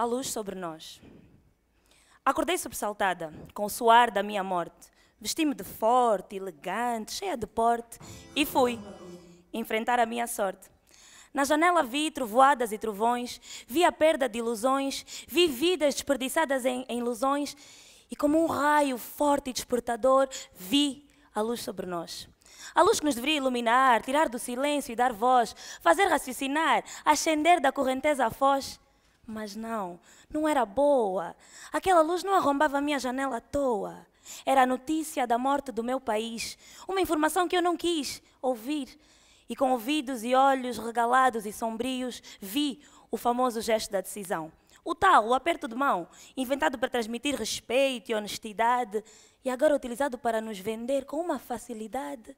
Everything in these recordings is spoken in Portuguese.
a luz sobre nós. Acordei sobressaltada, com o suar da minha morte. Vesti-me de forte, elegante, cheia de porte e fui enfrentar a minha sorte. Na janela vi trovoadas e trovões, vi a perda de ilusões, vi vidas desperdiçadas em, em ilusões e, como um raio forte e despertador, vi a luz sobre nós. A luz que nos deveria iluminar, tirar do silêncio e dar voz, fazer raciocinar, ascender da correnteza à foz. Mas não, não era boa. Aquela luz não arrombava a minha janela à toa. Era a notícia da morte do meu país, uma informação que eu não quis ouvir. E com ouvidos e olhos regalados e sombrios, vi o famoso gesto da decisão. O tal, o aperto de mão, inventado para transmitir respeito e honestidade, e agora utilizado para nos vender com uma facilidade.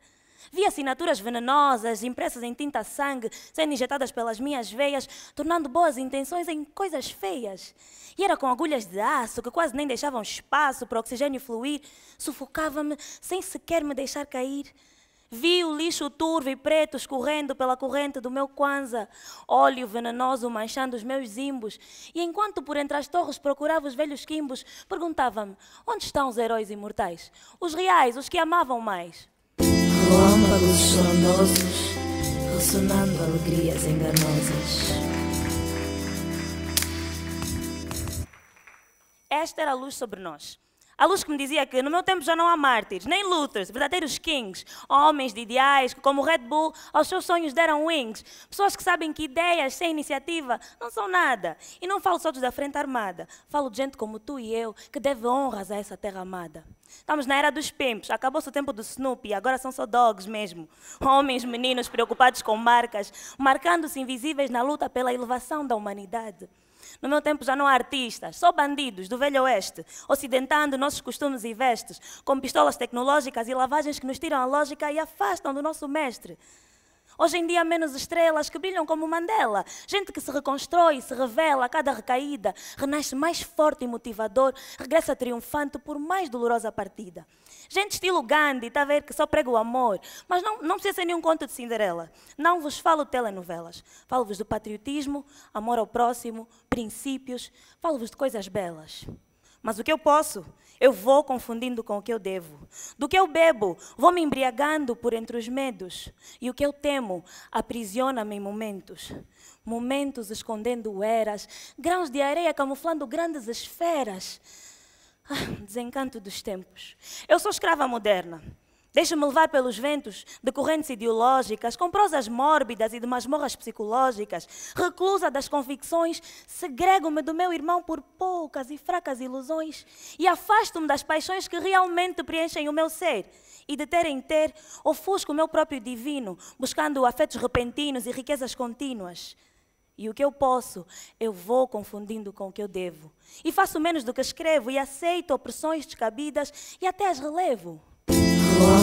Vi assinaturas venenosas, impressas em tinta sangue, sendo injetadas pelas minhas veias, tornando boas intenções em coisas feias. E era com agulhas de aço que quase nem deixavam espaço para o oxigênio fluir, sufocava-me sem sequer me deixar cair. Vi o lixo turvo e preto escorrendo pela corrente do meu Kwanza, óleo venenoso manchando os meus zimbos. E enquanto por entre as torres procurava os velhos quimbos, perguntava-me: onde estão os heróis imortais? Os reais, os que amavam mais? relâmpagos estrondosos, ressonando alegrias enganosas. Esta era a luz sobre nós. A luz que me dizia que no meu tempo já não há mártires, nem Luthers, verdadeiros kings, homens de ideais que, como Red Bull, aos seus sonhos deram wings, pessoas que sabem que ideias sem iniciativa não são nada. E não falo só dos da frente armada, falo de gente como tu e eu que deve honras a essa terra amada. Estamos na era dos pimpos, acabou-se o tempo do Snoopy, agora são só dogs mesmo. Homens, meninos preocupados com marcas, marcando-se invisíveis na luta pela elevação da humanidade. No meu tempo já não há artistas, só bandidos do Velho Oeste, ocidentando nossos costumes e vestes, com pistolas tecnológicas e lavagens que nos tiram a lógica e afastam do nosso mestre. Hoje em dia, menos estrelas que brilham como Mandela. Gente que se reconstrói, se revela a cada recaída, renasce mais forte e motivador, regressa triunfante por mais dolorosa partida. Gente estilo Gandhi, está a ver que só prega o amor. Mas não, não precisa ser nenhum conto de Cinderela. Não vos falo telenovelas. Falo-vos do patriotismo, amor ao próximo, princípios. Falo-vos de coisas belas. Mas o que eu posso eu vou confundindo com o que eu devo. Do que eu bebo, vou me embriagando por entre os medos. E o que eu temo, aprisiona-me em momentos. Momentos escondendo eras, grãos de areia camuflando grandes esferas. Ah, desencanto dos tempos. Eu sou escrava moderna. Deixa-me levar pelos ventos de correntes ideológicas, com prosas mórbidas e de masmorras psicológicas. Reclusa das convicções, segrego-me do meu irmão por poucas e fracas ilusões e afasto-me das paixões que realmente preenchem o meu ser. E de ter em ter, ofusco o meu próprio divino, buscando afetos repentinos e riquezas contínuas. E o que eu posso, eu vou confundindo com o que eu devo. E faço menos do que escrevo, e aceito opressões descabidas e até as relevo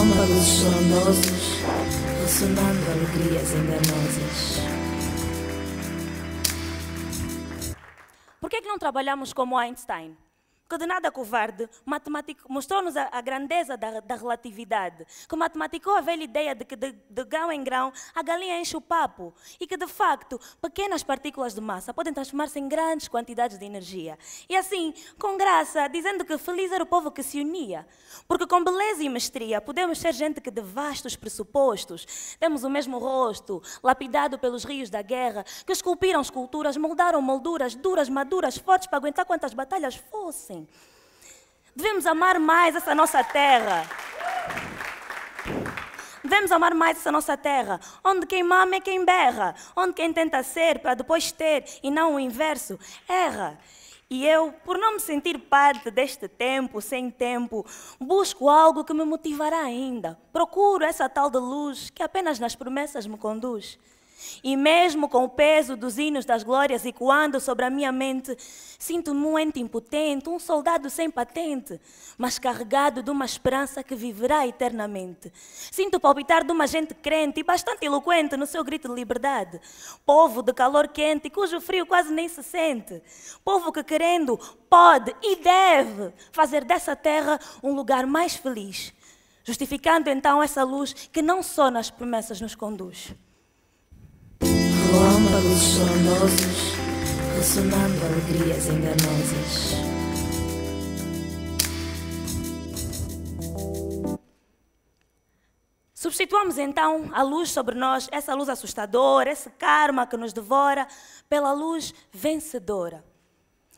dos estrondosos, ressonando alegrias enganosas. Por que, é que não trabalhamos como Einstein? que de nada covarde, mostrou-nos a, a, grandeza da, da, relatividade, que matematicou a velha ideia de que de, de grão em grão a galinha enche o papo e que, de facto, pequenas partículas de massa podem transformar-se em grandes quantidades de energia. E assim, com graça, dizendo que feliz era o povo que se unia, porque com beleza e mestria podemos ser gente que, de vastos pressupostos, temos o mesmo rosto, lapidado pelos rios da guerra, que esculpiram esculturas, moldaram molduras duras, maduras, fortes para aguentar quantas batalhas fossem assim. Devemos amar mais essa nossa terra. Devemos amar mais essa nossa terra, onde quem mama é quem berra, onde quem tenta ser para depois ter e não o inverso, erra. E eu, por não me sentir parte deste tempo, sem tempo, busco algo que me motivará ainda. Procuro essa tal de luz que apenas nas promessas me conduz. E mesmo com o peso dos hinos das glórias ecoando sobre a minha mente, sinto-me um ente impotente, um soldado sem patente, mas carregado de uma esperança que viverá eternamente. Sinto o palpitar de uma gente crente e bastante eloquente no seu grito de liberdade. Povo de calor quente, cujo frio quase nem se sente. Povo que, querendo, pode e deve fazer dessa terra um lugar mais feliz. Justificando então essa luz que não só nas promessas nos conduz luzes sonosos, ressonando alegrias enganosas. Substituamos então a luz sobre nós, essa luz assustadora, esse karma que nos devora, pela luz vencedora.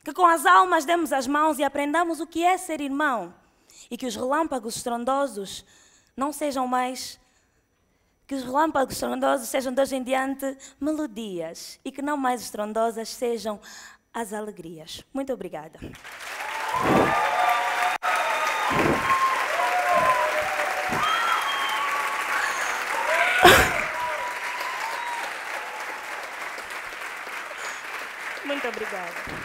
Que com as almas demos as mãos e aprendamos o que é ser irmão. E que os relâmpagos estrondosos não sejam mais que os relâmpagos estrondosos sejam de hoje em diante melodias e que não mais estrondosas sejam as alegrias. Muito obrigada. Muito obrigada.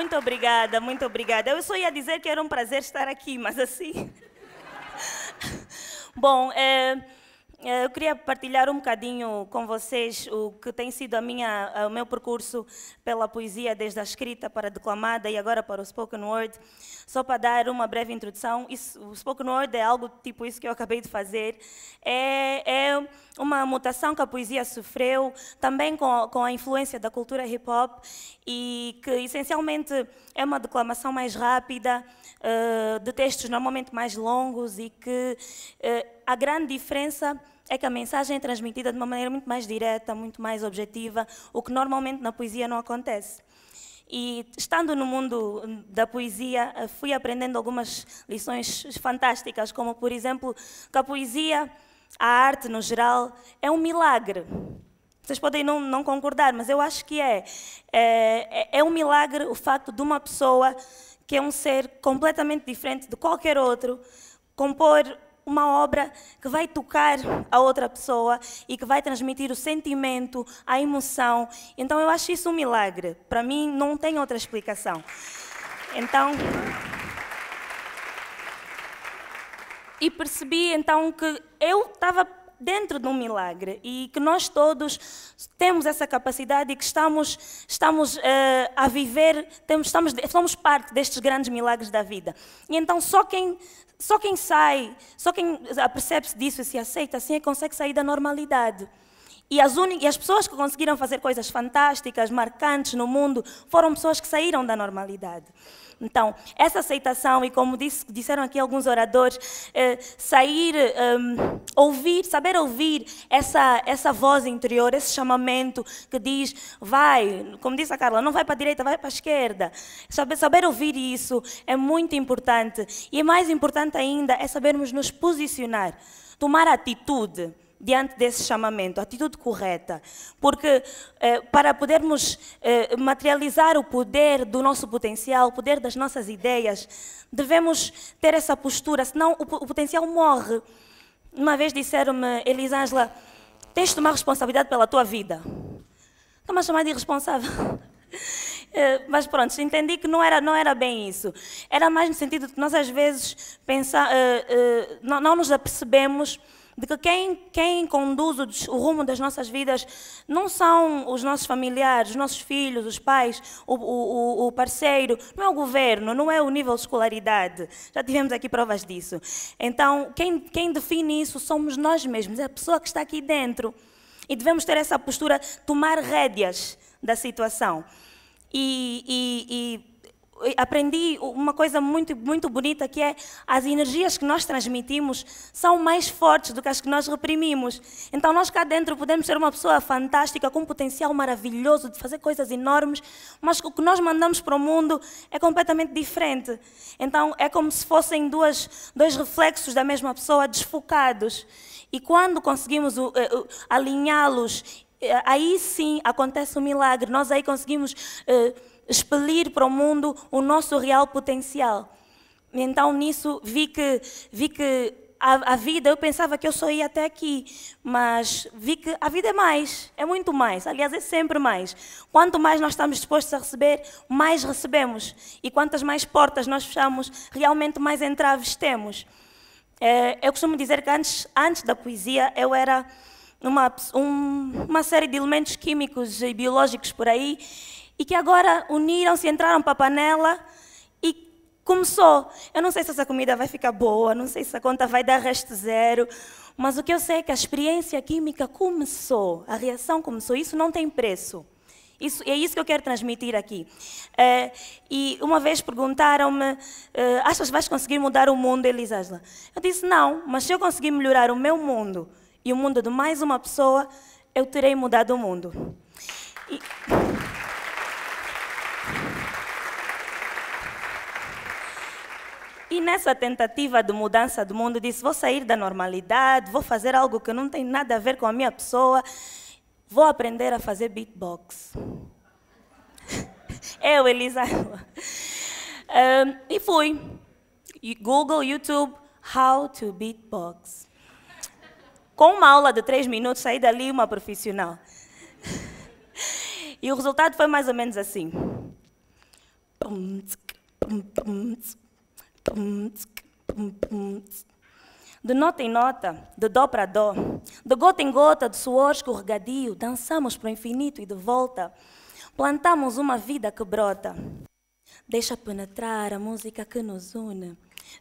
Muito obrigada, muito obrigada. Eu só ia dizer que era um prazer estar aqui, mas assim. Bom, é... Eh, eu queria partilhar um bocadinho com vocês o que tem sido a minha, eh, o meu percurso pela poesia, desde a escrita para a declamada e agora para o spoken word, só para dar uma breve introdução. Isso, o spoken word é algo tipo isso que eu acabei de fazer. É, é uma mutação que a poesia sofreu, também com, com a influência da cultura hip-hop, e que essencialmente é uma declamação mais rápida, eh, de textos normalmente mais longos e que a grande diferença é que a mensagem é transmitida de uma maneira muito mais direta, muito mais objetiva, o que normalmente na poesia não acontece. E estando no mundo da poesia, eh, fui aprendendo algumas lições fantásticas, como, por exemplo, que a poesia, a arte no geral, é um milagre. Vocês podem não, não concordar, mas eu acho que é. é. É, é um milagre o facto de uma pessoa, que é um ser completamente diferente de qualquer outro, compor uma obra que vai tocar a outra pessoa e que vai transmitir o sentimento, a emoção. Então eu acho isso um milagre. Para mim não tem outra explicação. Então e percebi então que eu estava dentro de um milagre e que nós todos temos essa capacidade e que estamos, estamos uh, a viver, temos, estamos, somos parte destes grandes milagres da vida. E então só quem, só quem sai, só quem apercebe-se disso e se aceita, assim é que consegue sair da normalidade. E as, e as pessoas que conseguiram fazer coisas fantásticas, marcantes no mundo, foram pessoas que saíram da normalidade. Então, essa aceitação, e como disse, disseram aqui alguns oradores, eh, sair, ehm, ouvir, saber ouvir essa, essa voz interior, esse chamamento que diz, vai, como disse a Carla, não vai para a direita, vai para a esquerda. Saber, saber ouvir isso é muito importante. E mais importante ainda é sabermos nos posicionar, tomar atitude diante desse chamamento, atitude correta, porque eh, para podermos eh, materializar o poder do nosso potencial, o poder das nossas ideias, devemos ter essa postura, senão o, o potencial morre. Uma vez disseram-me, Elisângela, tens de tomar responsabilidade pela tua vida. Estou-me a chamar de irresponsável. Eh, mas pronto, entendi que não era, não era bem isso. Era mais no sentido de que nós às vezes pensa, uh, eh, uh, eh, não, não nos apercebemos de que quem, quem conduz o, o, rumo das nossas vidas não são os nossos familiares, os nossos filhos, os pais, o, o, o, parceiro, não é o governo, não é o nível de escolaridade. Já tivemos aqui provas disso. Então, quem, quem define isso somos nós mesmos, é a pessoa que está aqui dentro. E devemos ter essa postura, tomar rédeas da situação. e, e, e aprendi uma coisa muito, muito bonita que é as energias que nós transmitimos são mais fortes do que as que nós reprimimos. Então nós cá dentro podemos ser uma pessoa fantástica, com um potencial maravilhoso de fazer coisas enormes, mas o que nós mandamos para o mundo é completamente diferente. Então é como se fossem duas, dois reflexos da mesma pessoa desfocados. E quando conseguimos uh, uh, alinhá-los, eh, aí sim acontece o um milagre. Nós aí conseguimos eh, expelir para o mundo o nosso real potencial. Então nisso vi que vi que a, a, vida, eu pensava que eu só ia até aqui, mas vi que a vida é mais, é muito mais, aliás, é sempre mais. Quanto mais nós estamos dispostos a receber, mais recebemos. E quantas mais portas nós fechamos, realmente mais entraves temos. É, eu costumo dizer que antes, antes da poesia eu era uma, um, uma série de elementos químicos e biológicos por aí e que agora uniram-se, entraram para a panela e começou. Eu não sei se essa comida vai ficar boa, não sei se a conta vai dar resto zero, mas o que eu sei é que a experiência química começou, a reação começou. Isso não tem preço. Isso, é isso que eu quero transmitir aqui. É, e uma vez perguntaram-me: é, achas que vais conseguir mudar o mundo, Elisasla? Eu disse: não, mas se eu conseguir melhorar o meu mundo e o mundo de mais uma pessoa, eu terei mudado o mundo. E... E nessa tentativa de mudança do mundo, disse: vou sair da normalidade, vou fazer algo que não tem nada a ver com a minha pessoa, vou aprender a fazer beatbox. Eu, Elisa. Um, e fui. Google, YouTube, How to Beatbox. Com uma aula de três minutos, saí dali uma profissional. E o resultado foi mais ou menos assim. De nota em nota, de dó para dó, de gota em gota, de suor escorregadio, dançamos para o infinito e de volta. Plantamos uma vida que brota. Deixa penetrar a música que nos une.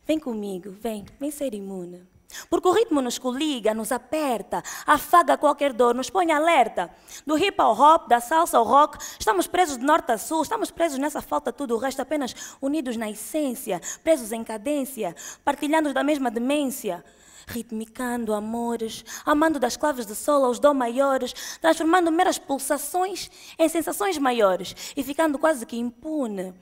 Vem comigo, vem, vem ser imune. Porque o ritmo nos coliga, nos aperta, afaga qualquer dor, nos põe alerta. Do hip ao hop, da salsa ao rock, estamos presos de norte a sul, estamos presos nessa falta tudo, o resto apenas unidos na essência, presos em cadência, partilhando da mesma demência. Ritmicando amores, amando das claves de sol aos dó maiores, transformando meras pulsações em sensações maiores e ficando quase que impune,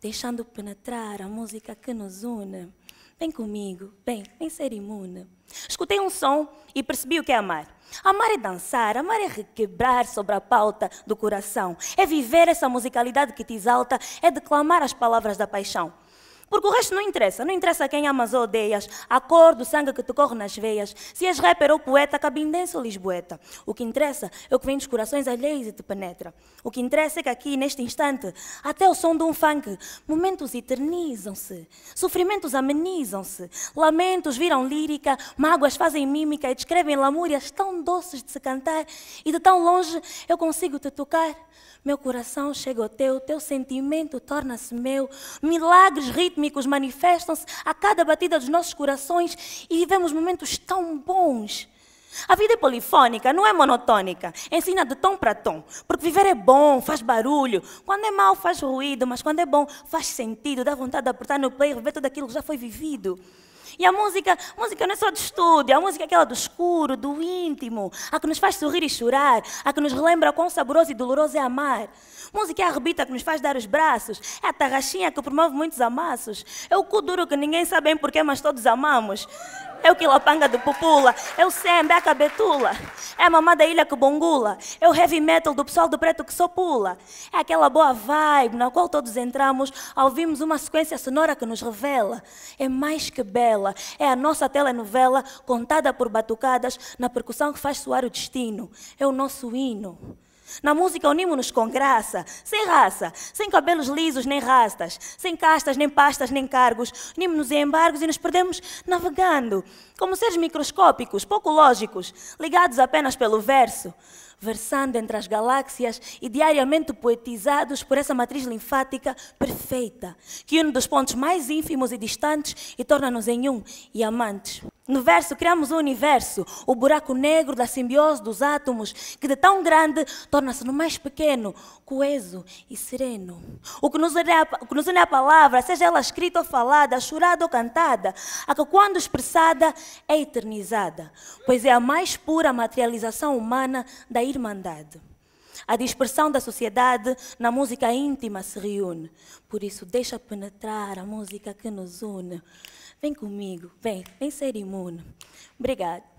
deixando penetrar a música que nos une. Vem comigo, vem, vem ser imune. Escutei um som e percebi o que é amar. Amar é dançar, amar é requebrar sobre a pauta do coração, é viver essa musicalidade que te exalta, é declamar as palavras da paixão. Porque o resto não interessa. Não interessa quem amas ou odeias, a cor do sangue que te corre nas veias, se és rapper ou poeta, cabindense ou lisboeta. O que interessa é o que vem dos corações alheios e te penetra. O que interessa é que aqui, neste instante, até o som de um funk, momentos eternizam-se, sofrimentos amenizam-se, lamentos viram lírica, mágoas fazem mímica e descrevem lamúrias tão doces de se cantar e de tão longe eu consigo te tocar. Meu coração chega ao teu, teu sentimento torna-se meu, milagres, ritmos rítmicos manifestam-se a cada batida dos nossos corações e vivemos momentos tão bons. A vida é polifônica, não é monotônica. Ensina de tom para tom. Porque viver é bom, faz barulho. Quando é mau, faz ruído. Mas quando é bom, faz sentido. Dá vontade de apertar no play e rever tudo aquilo que já foi vivido. E a música, música não é só de estúdio, a música é aquela do escuro, do íntimo, a que nos faz sorrir e chorar, a que nos relembra quão saboroso e doloroso é amar. Música é a rebita que nos faz dar os braços, é a tarraxinha que promove muitos amassos, é o cu duro que ninguém sabe bem porquê, mas todos amamos. É o Quilopanga do Pupula, é o Semba, é Betula, é a é mamada ilha que bongula, é o heavy metal do pessoal do preto que só pula, é aquela boa vibe na qual todos entramos ao uma sequência sonora que nos revela. É mais que bela, é a nossa telenovela contada por batucadas na percussão que faz soar o destino, é o nosso hino. Na música unimos-nos com graça, sem raça, sem cabelos lisos nem rastas, sem castas, nem pastas, nem cargos. Unimos-nos em embargos e nos perdemos navegando, como seres microscópicos, pouco lógicos, ligados apenas pelo verso. Versando entre as galáxias e diariamente poetizados por essa matriz linfática perfeita, que une dos pontos mais ínfimos e distantes e torna-nos em um e amantes. No verso, criamos um universo, o buraco negro da simbiose dos átomos, que de tão grande torna-se no mais pequeno, coeso e sereno. O que nos une a, a palavra, seja ela escrita ou falada, chorada ou cantada, a que quando expressada é eternizada, pois é a mais pura materialização humana da irmandade. A dispersão da sociedade na música íntima se reúne. Por isso, deixa penetrar a música que nos une. Vem comigo, vem, vem ser imune. Obrigada.